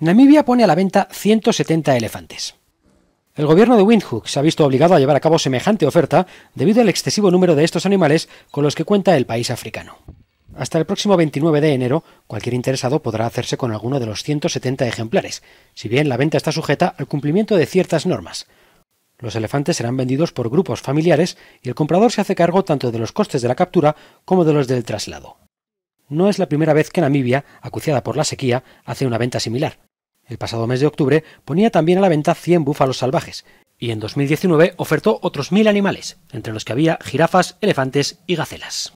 Namibia pone a la venta 170 elefantes. El gobierno de Windhoek se ha visto obligado a llevar a cabo semejante oferta debido al excesivo número de estos animales con los que cuenta el país africano. Hasta el próximo 29 de enero, cualquier interesado podrá hacerse con alguno de los 170 ejemplares, si bien la venta está sujeta al cumplimiento de ciertas normas. Los elefantes serán vendidos por grupos familiares y el comprador se hace cargo tanto de los costes de la captura como de los del traslado. No es la primera vez que Namibia, acuciada por la sequía, hace una venta similar. El pasado mes de octubre ponía también a la venta 100 búfalos salvajes, y en 2019 ofertó otros 1.000 animales, entre los que había jirafas, elefantes y gacelas.